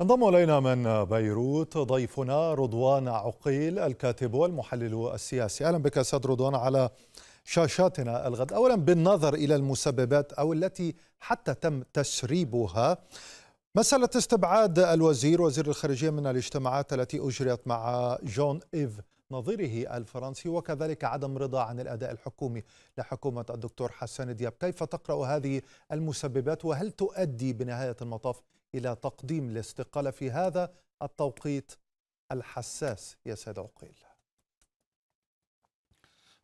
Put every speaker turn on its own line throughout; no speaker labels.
انضم الينا من بيروت ضيفنا رضوان عقيل الكاتب والمحلل السياسي اهلا بك استاذ رضوان على شاشاتنا الغد اولا بالنظر الى المسببات او التي حتى تم تسريبها مسألة استبعاد الوزير وزير الخارجية من الاجتماعات التي أجريت مع جون إيف نظيره الفرنسي وكذلك عدم رضا عن الأداء الحكومي لحكومة الدكتور حسان دياب كيف تقرأ هذه المسببات وهل تؤدي بنهاية المطاف إلى تقديم الاستقالة في هذا التوقيت الحساس يا سيد عقيل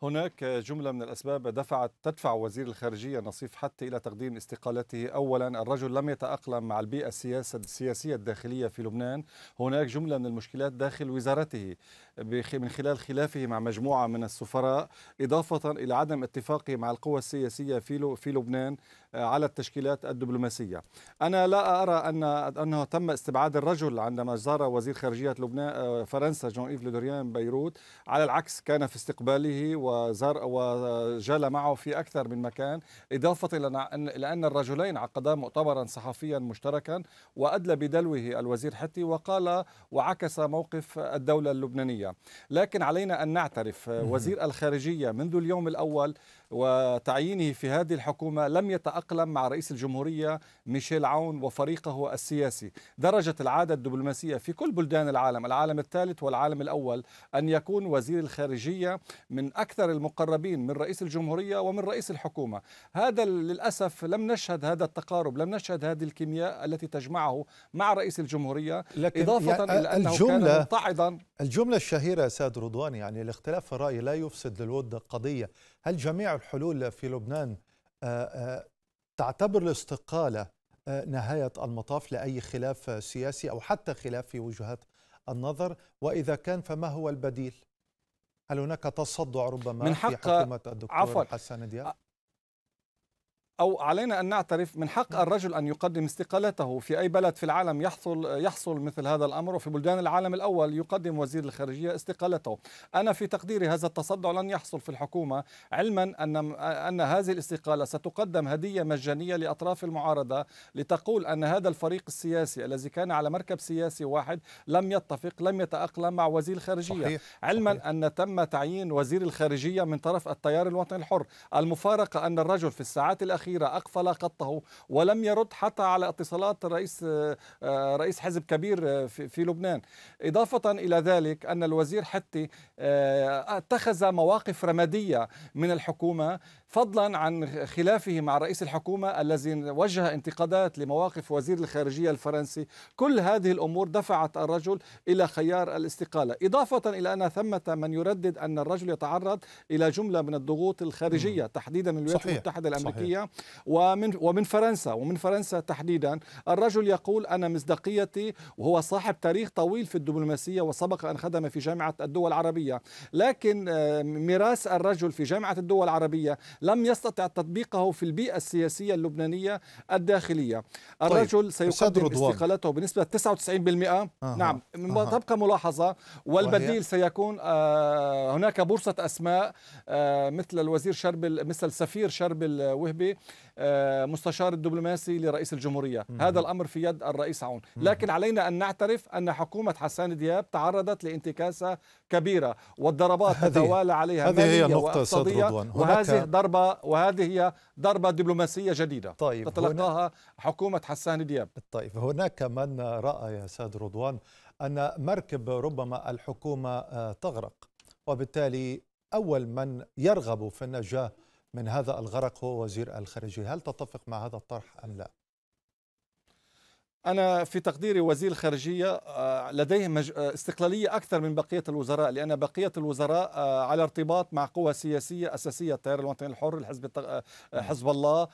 هناك جملة من الأسباب دفعت تدفع وزير الخارجية نصيف حتى إلى تقديم استقالته أولا الرجل لم يتأقلم مع البيئة السياسة السياسية الداخلية في لبنان هناك جملة من المشكلات داخل وزارته من خلال خلافه مع مجموعة من السفراء إضافة إلى عدم اتفاقه مع القوى السياسية في لبنان آه، على التشكيلات الدبلوماسية أنا لا أرى أن أنه تم استبعاد الرجل عندما زار وزير خارجية لبنان آه، فرنسا جون إيف لودريان بيروت على العكس كان في استقباله وزار وجال معه في أكثر من مكان إضافة إلى أن الرجلين عقدا مؤتمرا صحفيا مشتركا وأدلى بدلوه الوزير حتي وقال وعكس موقف الدولة اللبنانية لكن علينا أن نعترف آه، وزير الخارجية منذ اليوم الأول وتعيينه في هذه الحكومة لم يتأقلم مع رئيس الجمهورية ميشيل عون وفريقه السياسي درجة العادة الدبلوماسية في كل بلدان العالم العالم الثالث والعالم الأول أن يكون وزير الخارجية من أكثر المقربين من رئيس الجمهورية ومن رئيس الحكومة هذا للأسف لم نشهد هذا التقارب لم نشهد هذه الكيمياء التي تجمعه مع رئيس الجمهورية إضافة يعني إلى أنه الجملة كان متعضا
الجملة الشهيرة الشهيرة سيد رضوان يعني الاختلاف في الرأي لا يفسد للود قضية هل جميع الحلول في لبنان آه، آه، تعتبر الاستقالة آه، نهاية المطاف لأي خلاف سياسي أو حتى خلاف في وجهات النظر وإذا كان فما هو البديل؟ هل هناك
تصدع ربما من حق في حكومة الدكتور عفر.
حسان دياب؟
أو علينا أن نعترف من حق نعم. الرجل أن يقدم استقالته في أي بلد في العالم يحصل يحصل مثل هذا الأمر وفي بلدان العالم الأول يقدم وزير الخارجية استقالته أنا في تقديري هذا التصدع لن يحصل في الحكومة علما أن أن هذه الاستقالة ستقدم هدية مجانية لأطراف المعارضة لتقول أن هذا الفريق السياسي الذي كان على مركب سياسي واحد لم يتفق لم يتأقلم مع وزير الخارجية صحيح. علما صحيح. أن تم تعيين وزير الخارجية من طرف التيار الوطني الحر المفارقة أن الرجل في الساعات الأخيرة الأخيرة أقفل خطه ولم يرد حتى على اتصالات رئيس آه، رئيس حزب كبير آه، في لبنان إضافة إلى ذلك أن الوزير حتي آه، اتخذ مواقف رمادية من الحكومة فضلا عن خلافه مع رئيس الحكومة الذي وجه انتقادات لمواقف وزير الخارجية الفرنسي كل هذه الأمور دفعت الرجل إلى خيار الاستقالة إضافة إلى أن ثمة من يردد أن الرجل يتعرض إلى جملة من الضغوط الخارجية تحديدا الولايات المتحدة الأمريكية صحيح. ومن ومن فرنسا ومن فرنسا تحديدا الرجل يقول أنا مصداقيتي وهو صاحب تاريخ طويل في الدبلوماسية وسبق أن خدم في جامعة الدول العربية لكن آه، ميراث الرجل في جامعة الدول العربية لم يستطع تطبيقه في البيئة السياسية اللبنانية الداخلية طيب، الرجل طيب. سيقدم استقالته بنسبة 99% أه. نعم أه. تبقى ملاحظة والبديل وهي. سيكون آه، هناك بورصة أسماء آه، مثل الوزير شربل مثل سفير شربل وهبي آه، مستشار الدبلوماسي لرئيس الجمهورية مم. هذا الأمر في يد الرئيس عون لكن علينا أن نعترف أن حكومة حسان دياب تعرضت لانتكاسة كبيرة والضربات تتوالى عليها هذه هي النقطة أستاذ رضوان وهذه ضربة وهذه هي ضربة دبلوماسية جديدة طيب تتلقاها حكومة حسان دياب طيب هناك
من رأى يا سيد رضوان أن مركب ربما الحكومة آه، تغرق وبالتالي أول من يرغب في النجاة من هذا الغرق
هو وزير الخارجية هل تتفق
مع هذا الطرح أم لا؟
أنا في تقديري وزير الخارجية آه، لديه آه، استقلالية أكثر من بقية الوزراء لأن بقية الوزراء آه، على ارتباط مع قوى سياسية أساسية التيار الوطني الحر الحزب نعم. حزب الله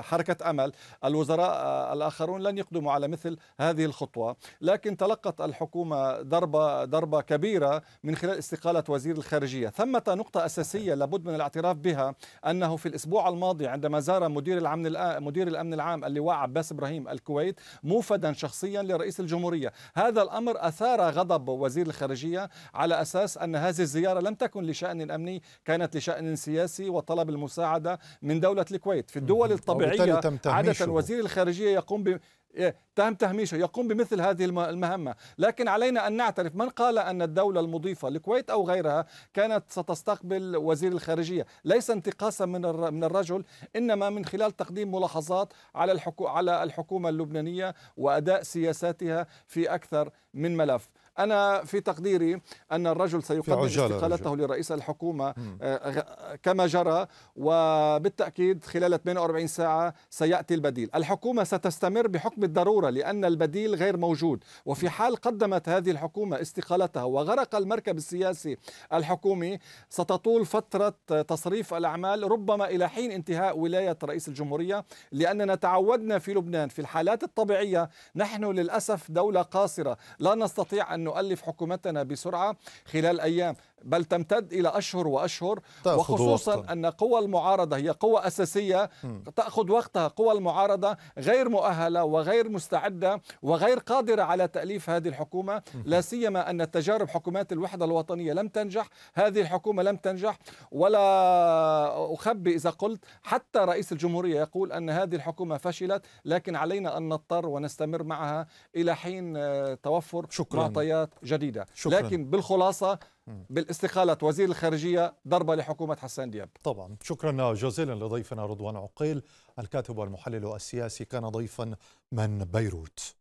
حركة أمل الوزراء الآخرون لن يقدموا على مثل هذه الخطوة لكن تلقت الحكومة ضربة ضربة كبيرة من خلال استقالة وزير الخارجية ثمة نقطة أساسية لابد من الاعتراف بها أنه في الأسبوع الماضي عندما زار مدير الأمن مدير الأمن العام اللواء عباس إبراهيم الكويت الكويت موفدا شخصيا لرئيس الجمهورية هذا الأمر أثار غضب وزير الخارجية على أساس أن هذه الزيارة لم تكن لشأن أمني كانت لشأن سياسي وطلب المساعدة من دولة الكويت في الدول الطبيعية عادة وزير الخارجية يقوم إيه، تم تهميشه يقوم بمثل هذه المهمة لكن علينا أن نعترف من قال أن الدولة المضيفة الكويت أو غيرها كانت ستستقبل وزير الخارجية ليس انتقاصا من من الرجل إنما من خلال تقديم ملاحظات على على الحكومة اللبنانية وأداء سياساتها في أكثر من ملف أنا في تقديري أن الرجل سيقدم استقالته لرئيس الحكومة آه، آه، كما جرى وبالتأكيد خلال 48 ساعة سيأتي البديل الحكومة ستستمر بحكم الضرورة لأن البديل غير موجود وفي حال قدمت هذه الحكومة استقالتها وغرق المركب السياسي الحكومي ستطول فترة تصريف الأعمال ربما إلى حين انتهاء ولاية رئيس الجمهورية لأننا تعودنا في لبنان في الحالات الطبيعية نحن للأسف دولة قاصرة لا نستطيع أن أن نؤلف حكومتنا بسرعة خلال أيام بل تمتد إلى أشهر وأشهر وخصوصا وقتا. أن قوى المعارضة هي قوى أساسية م. تأخذ وقتها قوى المعارضة غير مؤهلة وغير مستعدة وغير قادرة على تأليف هذه الحكومة م. لا سيما أن تجارب حكومات الوحدة الوطنية لم تنجح هذه الحكومة لم تنجح ولا أخبي إذا قلت حتى رئيس الجمهورية يقول أن هذه الحكومة فشلت لكن علينا أن نضطر ونستمر معها إلى حين آه، توفر شكرا. معطيات جديدة شكرا. لكن بالخلاصة بالاستقالة وزير الخارجية ضربة لحكومة حسان دياب طبعا
شكرا جزيلا لضيفنا رضوان عقيل الكاتب والمحلل السياسي كان ضيفا من بيروت